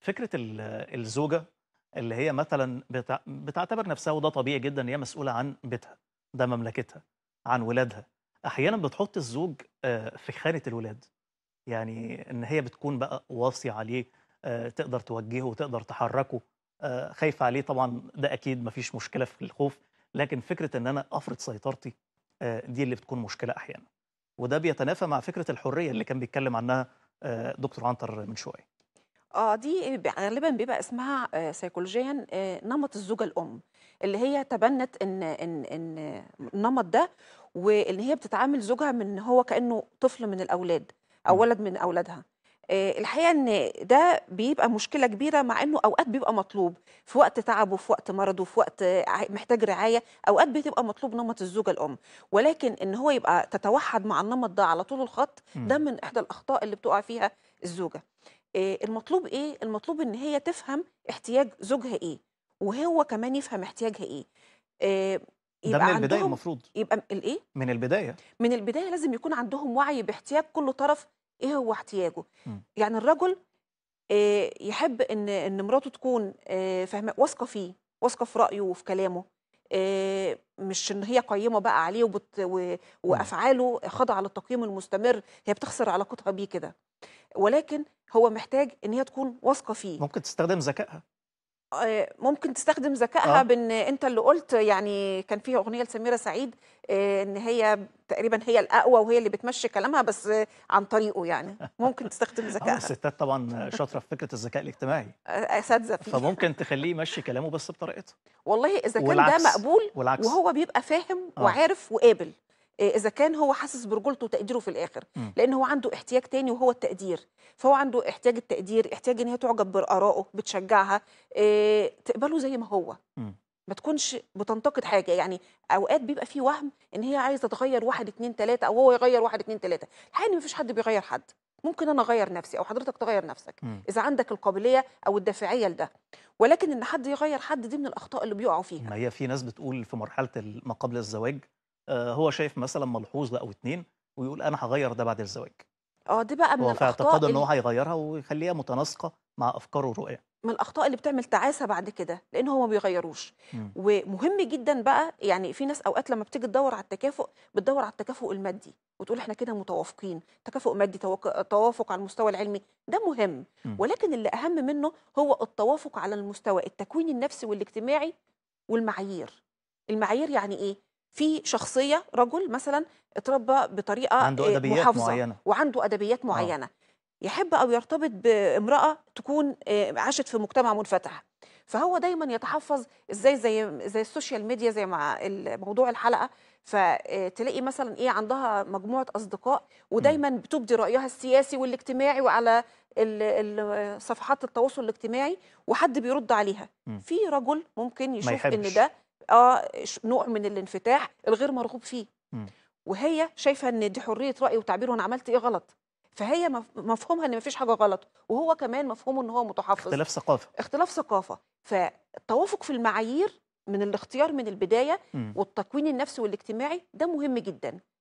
فكره الزوجه اللي هي مثلا بتعتبر نفسها وده طبيعي جدا ان هي مسؤوله عن بيتها ده مملكتها عن ولادها احيانا بتحط الزوج آه، في خانه الولاد يعني ان هي بتكون بقى واصيه عليه آه، تقدر توجهه وتقدر تحركه آه، خايفه عليه طبعا ده اكيد مفيش مشكله في الخوف لكن فكره ان انا افرض سيطرتي دي اللي بتكون مشكله احيانا وده بيتنافى مع فكره الحريه اللي كان بيتكلم عنها دكتور عنتر من شويه اه دي غالبا بيبقى اسمها سيكولوجيا آه، آه، نمط الزوجه الام اللي هي تبنت ان ان ان النمط ده وان هي بتتعامل زوجها من هو كانه طفل من الاولاد او ولد من اولادها آه، الحقيقه ان ده بيبقى مشكله كبيره مع انه اوقات بيبقى مطلوب في وقت تعبه في وقت مرضه في وقت محتاج رعايه اوقات بتبقى مطلوب نمط الزوجه الام ولكن ان هو يبقى تتوحد مع النمط ده على طول الخط ده من احدى الاخطاء اللي بتقع فيها الزوجه آه، المطلوب ايه المطلوب ان هي تفهم احتياج زوجها ايه وهو كمان يفهم احتياجها ايه آه، يبقى ده من البدايه المفروض يبقى الايه من البدايه من البدايه لازم يكون عندهم وعي باحتياج كل طرف ايه هو احتياجه م. يعني الرجل آه، يحب ان ان مراته تكون فاهمه واثقه فيه واثقه في رايه وفي كلامه مش ان هي قيمه بقى عليه وبت... و... وافعاله خاضعه للتقييم المستمر هي بتخسر علاقتها بيه كده ولكن هو محتاج ان هي تكون واثقه فيه ممكن تستخدم ذكائها آه، ممكن تستخدم ذكائها آه. بان انت اللي قلت يعني كان فيها اغنيه لسميره سعيد آه، ان هي تقريبا هي الاقوى وهي اللي بتمشي كلامها بس عن طريقه يعني ممكن تستخدم آه، ذكائها الستات طبعا شاطره في فكره الذكاء الاجتماعي اساتذه فيه فممكن تخليه يمشي كلامه بس بطريقته والله اذا كان ده مقبول والعكس. وهو بيبقى فاهم آه. وعارف وقابل آه، اذا كان هو حاسس برجولته وتقديره في الاخر لان هو عنده احتياج تاني وهو التقدير فهو عنده احتياج التقدير احتياج ان هي تعجب بارائه بتشجعها إيه تقبله زي ما هو م. ما تكونش بتنتقد حاجه يعني اوقات بيبقى في وهم ان هي عايزه تغير واحد اتنين تلاته او هو يغير واحد اتنين تلاته الحقيقه مفيش حد بيغير حد ممكن انا اغير نفسي او حضرتك تغير نفسك م. اذا عندك القابليه او الدافعيه لده ولكن ان حد يغير حد دي من الاخطاء اللي بيقعوا فيها ما هي في ناس بتقول في مرحله ما قبل الزواج آه، هو شايف مثلا ملحوظه او اتنين ويقول انا هغير ده بعد الزواج اه دي بقى من هو الاخطاء في اعتقاده ان هو هيغيرها ويخليها متناسقه مع افكاره ورؤيه من الاخطاء اللي بتعمل تعاسه بعد كده لان هو ما بيغيروش مم. ومهم جدا بقى يعني في ناس اوقات لما بتيجي تدور على التكافؤ بتدور على التكافؤ المادي وتقول احنا كده متوافقين تكافؤ مادي توافق على المستوى العلمي ده مهم مم. ولكن اللي اهم منه هو التوافق على المستوى التكوين النفسي والاجتماعي والمعايير المعايير يعني ايه في شخصيه رجل مثلا اتربى بطريقه عنده آه، ادبيات محافظة معينه وعنده ادبيات آه. معينه آه. يحب او يرتبط بامراه تكون آه، عاشت في مجتمع منفتح فهو دايما يتحفظ ازاي زي زي السوشيال ميديا زي مع موضوع الحلقه فتلاقي مثلا ايه عندها مجموعه اصدقاء ودايما بتبدي رايها السياسي والاجتماعي وعلى صفحات التواصل الاجتماعي وحد بيرد عليها في رجل ممكن يشوف ان ده اه نوع من الانفتاح الغير مرغوب فيه م. وهي شايفه ان دي حريه راي وتعبير وانا عملت ايه غلط فهي مفهومها ان مفيش حاجه غلط وهو كمان مفهومه ان هو متحفظ اختلاف ثقافه اختلاف ثقافه فالتوافق في المعايير من الاختيار من البدايه م. والتكوين النفسي والاجتماعي ده مهم جدا